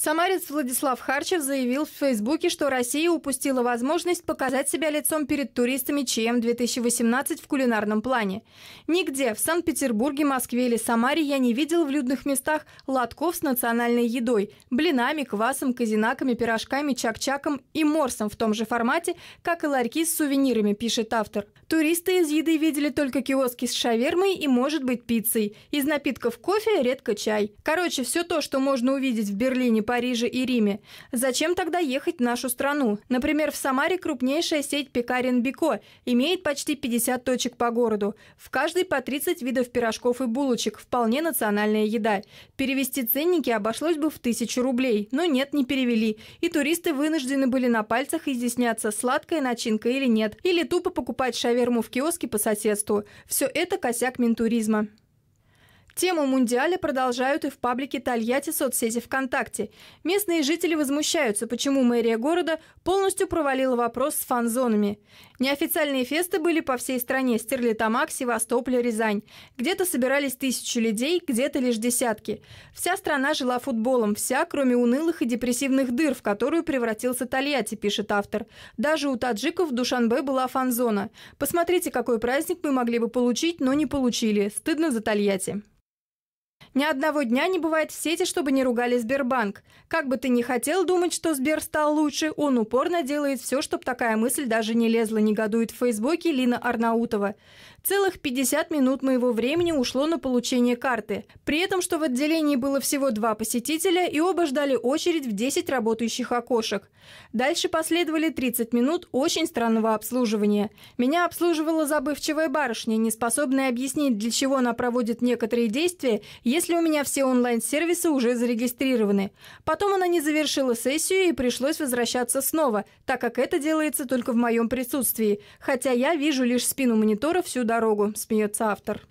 Самарец Владислав Харчев заявил в Фейсбуке, что Россия упустила возможность показать себя лицом перед туристами ЧМ-2018 в кулинарном плане. Нигде, в Санкт-Петербурге, Москве или Самаре, я не видел в людных местах лотков с национальной едой – блинами, квасом, казинаками, пирожками, чак-чаком и морсом в том же формате, как и ларьки с сувенирами, пишет автор. Туристы из еды видели только киоски с шавермой и, может быть, пиццей. Из напитков кофе – редко чай. Короче, все то, что можно увидеть в Берлине Париже и Риме. Зачем тогда ехать в нашу страну? Например, в Самаре крупнейшая сеть пекарен Бико имеет почти 50 точек по городу. В каждой по 30 видов пирожков и булочек. Вполне национальная еда. Перевести ценники обошлось бы в тысячу рублей. Но нет, не перевели. И туристы вынуждены были на пальцах изъясняться, сладкая начинка или нет. Или тупо покупать шаверму в киоске по соседству. Все это косяк ментуризма. Тему Мундиаля продолжают и в паблике Тольятти соцсети ВКонтакте. Местные жители возмущаются, почему мэрия города полностью провалила вопрос с фан-зонами. Неофициальные фесты были по всей стране – Стерлитамак, Севастополь, Рязань. Где-то собирались тысячи людей, где-то лишь десятки. Вся страна жила футболом, вся, кроме унылых и депрессивных дыр, в которую превратился Тольятти, пишет автор. Даже у таджиков в Душанбе была фан-зона. Посмотрите, какой праздник мы могли бы получить, но не получили. Стыдно за Тольятти. Ни одного дня не бывает в сети, чтобы не ругали Сбербанк. Как бы ты ни хотел думать, что Сбер стал лучше, он упорно делает все, чтобы такая мысль даже не лезла, негодует в Фейсбуке Лина Арнаутова. Целых 50 минут моего времени ушло на получение карты. При этом, что в отделении было всего два посетителя, и оба ждали очередь в 10 работающих окошек. Дальше последовали 30 минут очень странного обслуживания. Меня обслуживала забывчивая барышня, не способная объяснить, для чего она проводит некоторые действия, если если у меня все онлайн-сервисы уже зарегистрированы. Потом она не завершила сессию и пришлось возвращаться снова, так как это делается только в моем присутствии. Хотя я вижу лишь спину монитора всю дорогу, смеется автор.